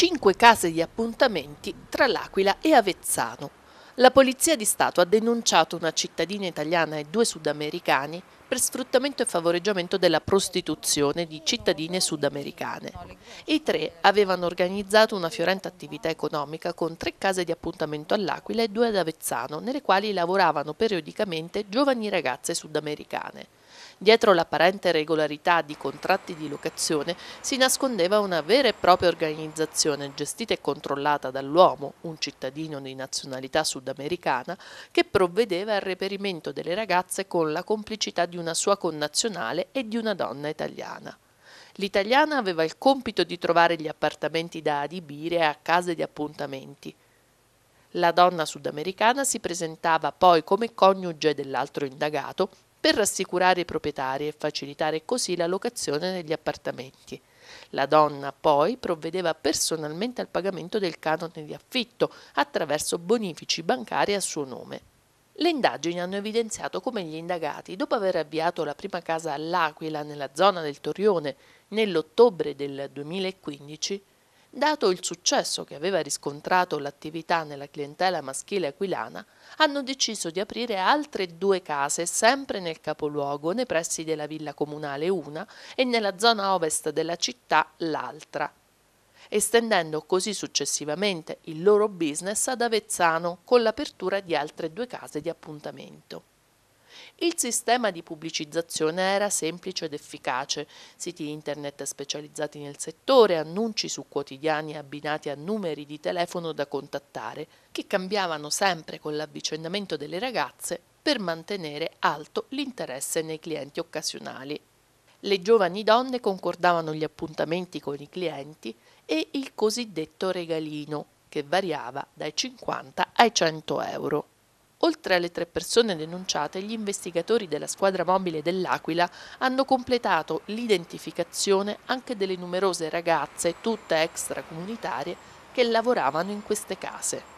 Cinque case di appuntamenti tra L'Aquila e Avezzano. La Polizia di Stato ha denunciato una cittadina italiana e due sudamericani per sfruttamento e favoreggiamento della prostituzione di cittadine sudamericane. I tre avevano organizzato una fiorente attività economica con tre case di appuntamento all'Aquila e due ad Avezzano, nelle quali lavoravano periodicamente giovani ragazze sudamericane. Dietro l'apparente regolarità di contratti di locazione si nascondeva una vera e propria organizzazione gestita e controllata dall'uomo, un cittadino di nazionalità sudamericana, che provvedeva al reperimento delle ragazze con la complicità di una sua connazionale e di una donna italiana. L'italiana aveva il compito di trovare gli appartamenti da adibire a case di appuntamenti. La donna sudamericana si presentava poi come coniuge dell'altro indagato per rassicurare i proprietari e facilitare così la locazione degli appartamenti. La donna poi provvedeva personalmente al pagamento del canone di affitto attraverso bonifici bancari a suo nome. Le indagini hanno evidenziato come gli indagati, dopo aver avviato la prima casa all'Aquila nella zona del Torrione nell'ottobre del 2015, dato il successo che aveva riscontrato l'attività nella clientela maschile aquilana, hanno deciso di aprire altre due case sempre nel capoluogo, nei pressi della villa comunale una e nella zona ovest della città l'altra, estendendo così successivamente il loro business ad Avezzano con l'apertura di altre due case di appuntamento. Il sistema di pubblicizzazione era semplice ed efficace, siti internet specializzati nel settore, annunci su quotidiani abbinati a numeri di telefono da contattare, che cambiavano sempre con l'avvicendamento delle ragazze per mantenere alto l'interesse nei clienti occasionali. Le giovani donne concordavano gli appuntamenti con i clienti e il cosiddetto regalino, che variava dai 50 ai 100 euro. Oltre alle tre persone denunciate, gli investigatori della squadra mobile dell'Aquila hanno completato l'identificazione anche delle numerose ragazze, tutte extracomunitarie, che lavoravano in queste case.